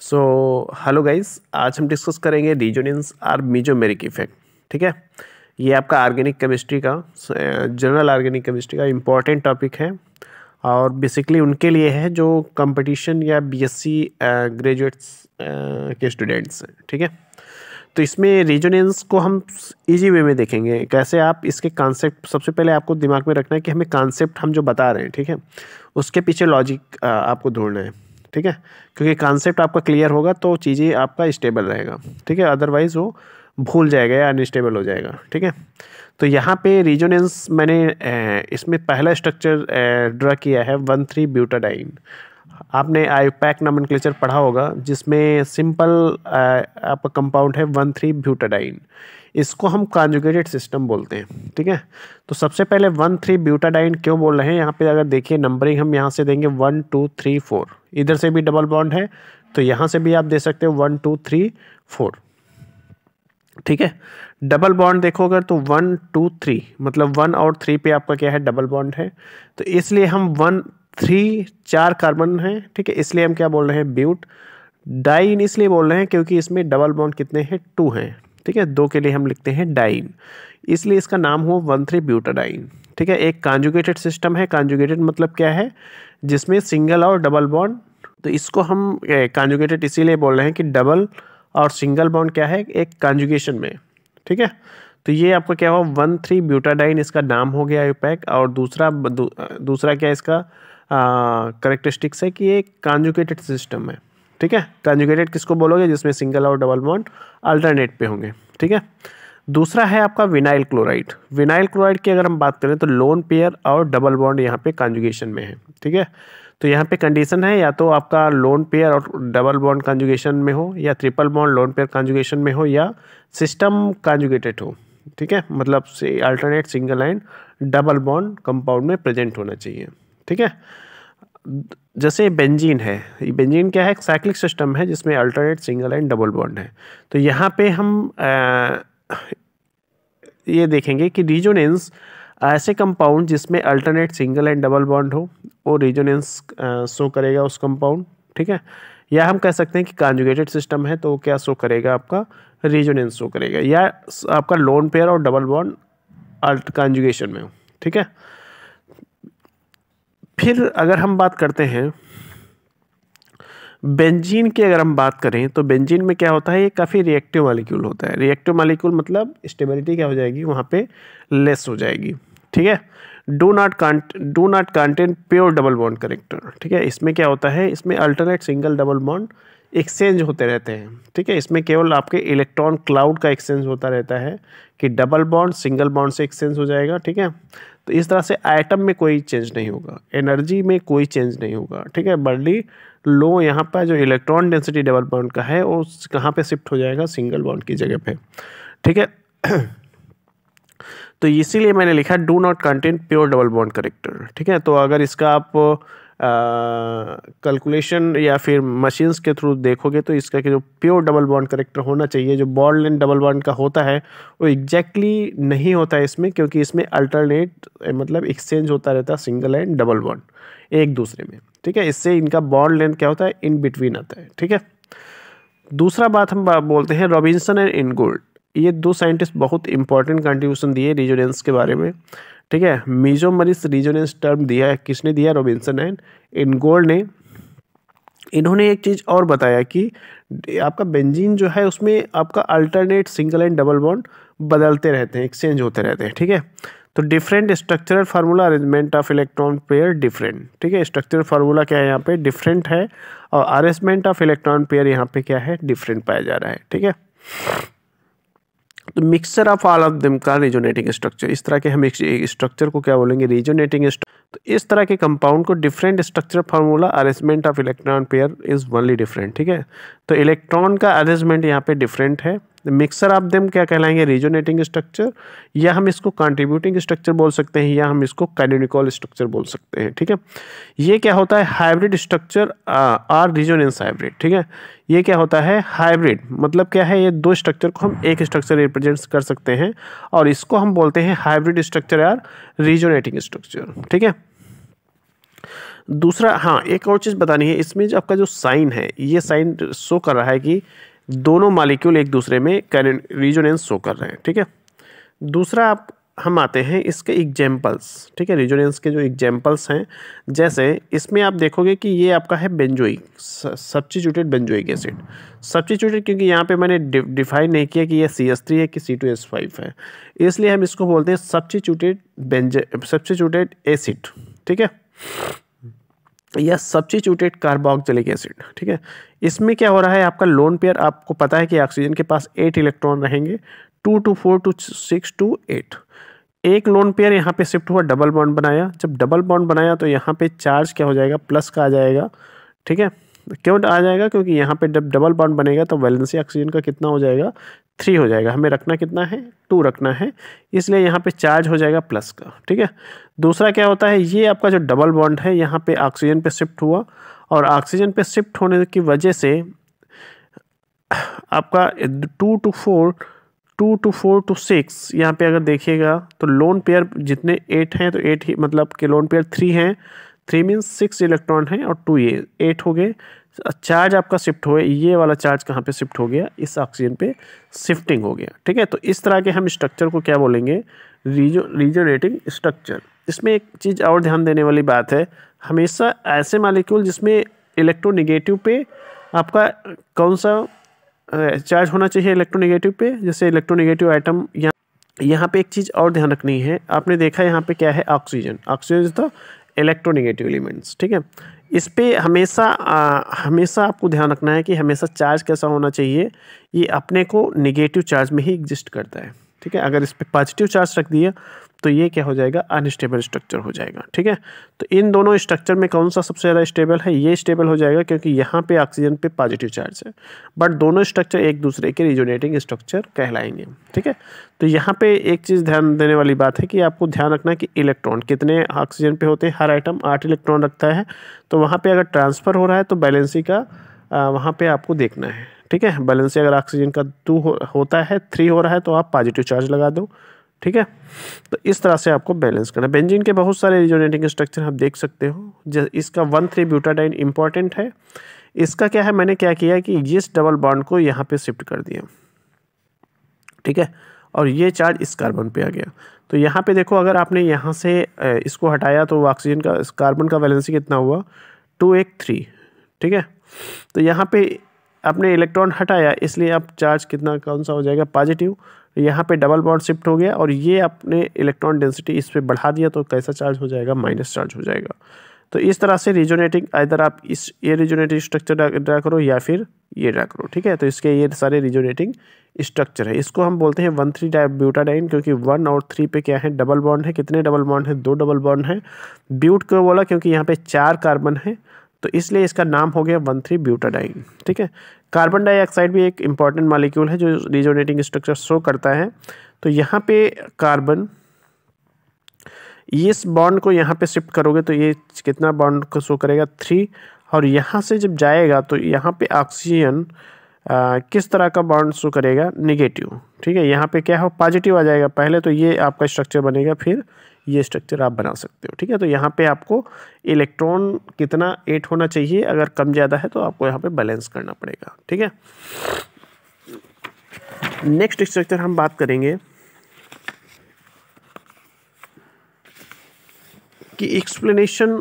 so hello guys आज हम discuss करेंगे रिजोनेंस आर मीजोमेरिक इफेक्ट ठीक है ये आपका आर्गेनिक केमिस्ट्री का जनरल आर्गेनिक केमिस्ट्री का इम्पॉर्टेंट टॉपिक है और बेसिकली उनके लिए है जो कंपटीशन या बीएससी ग्रेजुएट्स uh, uh, के स्टूडेंट्स हैं ठीक है तो इसमें रिजोनेंस को हम इजी वे में देखेंगे कैसे आप इसके कॉन्सेप्ट सबसे पहले आपको दिमाग में रखना है कि हमें कॉन्सेप्ट हम जो बता रहे हैं ठीक है उसके पीछे लॉजिक uh, आपको ढूंढना है ठीक है क्योंकि कॉन्सेप्ट आपका क्लियर होगा तो चीज़ें आपका स्टेबल रहेगा ठीक है अदरवाइज़ वो भूल जाएगा या अनस्टेबल हो जाएगा ठीक है तो यहाँ पे रिजोनेंस मैंने इसमें पहला स्ट्रक्चर ड्रा किया है वन थ्री ब्यूटाडाइन आपने पैक नमन पढ़ा होगा जिसमें सिंपल आपका कंपाउंड है वन थ्री ब्यूटाडाइन इसको हम कॉन्जुगेटेड सिस्टम बोलते हैं ठीक है तो सबसे पहले वन थ्री ब्यूटाडाइन क्यों बोल रहे हैं यहाँ पे अगर देखिए नंबरिंग हम यहाँ से देंगे वन टू थ्री फोर इधर से भी डबल बॉन्ड है तो यहाँ से भी आप दे सकते हो वन टू थ्री फोर ठीक है डबल बॉन्ड देखो अगर तो वन टू थ्री मतलब वन और थ्री पे आपका क्या है डबल बॉन्ड है तो इसलिए हम वन थ्री चार कार्बन हैं ठीक है इसलिए हम क्या बोल रहे हैं ब्यूट डाइन इसलिए बोल रहे हैं क्योंकि इसमें डबल बॉन्ड कितने हैं टू हैं ठीक है दो के लिए हम लिखते हैं डाइन इसलिए इसका नाम हो वन थ्री ब्यूटाडाइन ठीक है एक कॉन्जुगेटेड सिस्टम है कॉन्जुगेटेड मतलब क्या है जिसमें सिंगल और डबल बॉन्ड तो इसको हम कॉन्जुगेटेड इसीलिए बोल रहे हैं कि डबल और सिंगल बॉन्ड क्या है एक कॉन्जुगेशन में ठीक है तो ये आपका क्या हुआ वन थ्री ब्यूटाडाइन इसका नाम हो गया यूपैक और दूसरा दू, दूसरा क्या इसका करेक्टरिस्टिक्स है कि ये कांजुकेटेड सिस्टम है ठीक है कंजुगेटेड किसको बोलोगे जिसमें सिंगल और डबल बॉन्ड अल्टरनेट पे होंगे ठीक है दूसरा है आपका विनाइल क्लोराइड विनाइल क्लोराइड की अगर हम बात करें तो लोन पेयर और डबल बॉन्ड यहाँ पे कंजुगेशन में है ठीक है तो यहाँ पे कंडीशन है या तो आपका लोन पेयर और डबल बॉन्ड कंजुगेशन में हो या triple bond lone pair conjugation में हो या सिस्टम कंजुगेटेड हो ठीक है मतलब से alternate single and double bond compound में प्रेजेंट होना चाहिए ठीक है जैसे बेंजीन है ये बेंजीन क्या है एक साइक्लिक सिस्टम है जिसमें alternate single and double bond है तो यहाँ पे हम आ, ये देखेंगे कि रिजोनेंस ऐसे कंपाउंड जिसमें alternate single and double bond हो वो रिजोनेंस शो करेगा उस कंपाउंड ठीक है या हम कह सकते हैं कि कॉन्जुगेटेड सिस्टम है तो क्या शो करेगा आपका रिजोनेंस शो करेगा या आपका लोन पेयर और डबल बॉन्ड अल्ट कॉन्जुगेशन में हो ठीक है फिर अगर हम बात करते हैं बेंजीन की अगर हम बात करें तो बेंजीन में क्या होता है ये काफ़ी रिएक्टिव मालिक्यूल होता है रिएक्टिव मालिक्यूल मतलब स्टेबिलिटी क्या हो जाएगी वहाँ पे लेस हो जाएगी ठीक है do not cont do not contain pure double bond character ठीक है इसमें क्या होता है इसमें alternate single double bond exchange होते रहते हैं ठीक है इसमें केवल आपके इलेक्ट्रॉन क्लाउड का एक्सचेंज होता रहता है कि डबल बॉन्ड सिंगल बॉन्ड से एक्सचेंज हो जाएगा ठीक है तो इस तरह से आइटम में कोई चेंज नहीं होगा एनर्जी में कोई चेंज नहीं होगा ठीक है बर्डली लो यहाँ पर जो इलेक्ट्रॉन डेंसिटी डबल बॉन्ड का है वो कहाँ पे शिफ्ट हो जाएगा सिंगल बॉन्ड की जगह पे ठीक है तो इसीलिए मैंने लिखा do not contain pure double bond character ठीक है तो अगर इसका आप कैलकुलेशन या फिर मशीन्स के थ्रू देखोगे तो इसका कि जो प्योर डबल बॉन्ड करेक्टर होना चाहिए जो बॉन्ड लेंथ डबल बॉन्ड का होता है वो एग्जैक्टली exactly नहीं होता है इसमें क्योंकि इसमें अल्टरनेट मतलब एक्सचेंज होता रहता है सिंगल एंड डबल बॉन्ड एक दूसरे में ठीक है इससे इनका बॉन्ड लेंथ क्या होता है इन बिटवीन आता है ठीक है दूसरा बात हम बोलते हैं रॉबिन्सन एंड इनगोल्ड ये दो साइंटिस्ट बहुत इंपॉर्टेंट कंट्रीब्यूशन दिए रिजोनेंस के बारे में ठीक है मीजोमरिस रिजोनेंस टर्म दिया है किसने दिया रॉबिन्सन एंड इनगोल ने इन्होंने एक चीज़ और बताया कि आपका बेंजीन जो है उसमें आपका alternate single and double bond बदलते रहते हैं एक्सचेंज होते रहते हैं ठीक है तो different structural formula arrangement of electron pair different ठीक है स्ट्रक्चरल फार्मूला क्या है यहाँ पे डिफरेंट है और अरेंजमेंट ऑफ इलेक्ट्रॉन पेयर यहाँ पे क्या है डिफरेंट पाया जा रहा है ठीक है तो mixer of all of them का रेजोनेटिंग स्ट्रक्चर इस तरह के हम स्ट्रक्चर को क्या बोलेंगे रेजोनेटिंग तो इस तरह के कंपाउंड को different structure formula arrangement of electron pair is only different ठीक है तो इलेक्ट्रॉन का अरेंजमेंट यहाँ पे डिफरेंट है मिक्सर ऑफ देम क्या कहलाएंगे रिजोनेटिंग स्ट्रक्चर या हम इसको कॉन्ट्रीब्यूटिंग स्ट्रक्चर बोल सकते हैं या हम इसको कैनोनिकल स्ट्रक्चर बोल सकते हैं ठीक है ये क्या होता है hybrid structure or resonance hybrid ठीक है ये क्या होता है हाइब्रिड मतलब क्या है ये दो स्ट्रक्चर को हम एक स्ट्रक्चर रिप्रेजेंट कर सकते हैं और इसको हम बोलते हैं hybrid structure or resonating structure ठीक है दूसरा हाँ एक और चीज़ बतानी है इसमें जो आपका जो साइन है ये साइन शो कर रहा है कि दोनों मालिक्यूल एक दूसरे में रिजोनेंस शो कर रहे हैं ठीक है दूसरा आप हम आते हैं इसके एग्जाम्पल्स ठीक है रिजोनेंस के जो एग्जाम्पल्स हैं जैसे इसमें आप देखोगे कि ये आपका है benzoic substituted benzoic acid substituted क्योंकि यहाँ पे मैंने डिफाइन नहीं किया कि ये सी एस थ्री है कि सी टू एस फाइव है इसलिए हम इसको बोलते हैं सब्सटीट्यूटेड बेंज सब्सटीट्यूटेड एसिड ठीक है या सब्सिट्यूटेड कार्बोक्जिलिक एसिड ठीक है इसमें क्या हो रहा है आपका लोन पेयर आपको पता है कि ऑक्सीजन के पास एट इलेक्ट्रॉन रहेंगे two two four two six two eight एक लोन पेयर यहाँ पे शिफ्ट हुआ डबल बॉन्ड बनाया जब डबल बॉन्ड बनाया तो यहाँ पे चार्ज क्या हो जाएगा प्लस का आ जाएगा ठीक है क्यों आ जाएगा क्योंकि यहाँ पे जब डबल बॉन्ड बनेगा तो वैलेंसी ऑक्सीजन का कितना हो जाएगा थ्री हो जाएगा हमें रखना कितना है टू रखना है इसलिए यहाँ पे चार्ज हो जाएगा प्लस का ठीक है दूसरा क्या होता है ये आपका जो डबल बॉन्ड है यहाँ पे ऑक्सीजन पे शिफ्ट हुआ और ऑक्सीजन पे शिफ्ट होने की वजह से आपका two two four two two four two six यहाँ पे अगर देखिएगा तो लोन पेयर जितने एट हैं तो एट ही मतलब के लोन पेयर थ्री हैं थ्री मीन्स सिक्स इलेक्ट्रॉन हैं और टू ये एट हो गए चार्ज आपका शिफ्ट हुए ये वाला चार्ज कहाँ पे शिफ्ट हो गया इस ऑक्सीजन पे शिफ्टिंग हो गया ठीक है तो इस तरह के हम स्ट्रक्चर को क्या बोलेंगे रीजो रीजोनेटिंग स्ट्रक्चर इसमें एक चीज़ और ध्यान देने वाली बात है हमेशा ऐसे मालिक्यूल जिसमें इलेक्ट्रोनिगेटिव पे आपका कौन सा चार्ज होना चाहिए इलेक्ट्रोनिगेटिव पे जैसे इलेक्ट्रोनिगेटिव आइटम यहाँ यहाँ पे एक चीज़ और ध्यान रखनी है आपने देखा यहाँ पे क्या है oxygen oxygen is the electronegative elements ठीक है इस पर हमेशा आ, हमेशा आपको ध्यान रखना है कि हमेशा चार्ज कैसा होना चाहिए ये अपने को निगेटिव चार्ज में ही एग्जिस्ट करता है ठीक है अगर इस पर पॉजिटिव चार्ज रख दिया तो ये क्या हो जाएगा अनस्टेबल स्ट्रक्चर हो जाएगा ठीक है तो इन दोनों स्ट्रक्चर में कौन सा सबसे ज़्यादा स्टेबल है ये स्टेबल हो जाएगा क्योंकि यहाँ पे ऑक्सीजन पे पॉजिटिव चार्ज है बट दोनों स्ट्रक्चर एक दूसरे के रिजोनेटिंग स्ट्रक्चर कहलाएंगे ठीक है तो यहाँ पे एक चीज़ ध्यान देने वाली बात है कि आपको ध्यान रखना है कि इलेक्ट्रॉन कितने ऑक्सीजन पे होते हैं हर आइटम आठ इलेक्ट्रॉन रखता है तो वहाँ पर अगर ट्रांसफ़र हो रहा है तो बैलेंसी का वहाँ पर आपको देखना है ठीक है बैलेंसी अगर ऑक्सीजन का टू होता है थ्री हो रहा है तो आप पॉजिटिव चार्ज लगा दो ठीक है तो इस तरह से आपको बैलेंस करना बेंजीन के बहुत सारे रिजोनेटिंग स्ट्रक्चर आप देख सकते हो इसका वन थ्री ब्यूटाडाइन इंपॉर्टेंट है इसका क्या है मैंने क्या किया कि इस डबल बॉन्ड को यहाँ पे शिफ्ट कर दिया ठीक है और ये चार्ज इस कार्बन पे आ गया तो यहाँ पे देखो अगर आपने यहाँ से इसको हटाया तो ऑक्सीजन का कार्बन का वैलेंसी कितना हुआ टू एक थ्री ठीक है तो यहाँ पे आपने इलेक्ट्रॉन हटाया इसलिए आप चार्ज कितना कौन सा हो जाएगा पॉजिटिव यहाँ पे डबल बॉन्ड शिफ्ट हो गया और ये आपने इलेक्ट्रॉन डेंसिटी इस पर बढ़ा दिया तो कैसा चार्ज हो जाएगा माइनस चार्ज हो जाएगा तो इस तरह से रिजोनेटिंग इधर आप इस ये रिजोनेटिंग स्ट्रक्चर ड्रा करो या फिर ये ड्रा करो ठीक है तो इसके ये सारे रिजोनेटिंग स्ट्रक्चर है इसको हम बोलते हैं वन थ्री ब्यूटाडाइन क्योंकि वन और थ्री पे क्या है डबल बॉन्ड है कितने डबल बॉन्ड है दो डबल बॉन्ड है ब्यूट क्यों बोला क्योंकि यहाँ पे चार कार्बन है तो इसलिए इसका नाम हो गया वन थ्री ब्यूटाडाइन ठीक है कार्बन डाइऑक्साइड भी एक इंपॉर्टेंट मालिक्यूल है जो रिजोनेटिंग स्ट्रक्चर शो करता है तो यहाँ पे कार्बन इस बॉन्ड को यहाँ पे शिफ्ट करोगे तो ये कितना बॉन्ड को शो करेगा थ्री और यहाँ से जब जाएगा तो यहाँ पे ऑक्सीजन किस तरह का बॉन्ड शो करेगा निगेटिव ठीक है यहाँ पे क्या हो पॉजिटिव आ जाएगा पहले तो ये आपका स्ट्रक्चर बनेगा फिर ये स्ट्रक्चर आप बना सकते हो ठीक है तो यहाँ पे आपको इलेक्ट्रॉन कितना एट होना चाहिए अगर कम ज़्यादा है तो आपको यहाँ पे बैलेंस करना पड़ेगा ठीक है नेक्स्ट स्ट्रक्चर हम बात करेंगे कि एक्सप्लेनेशन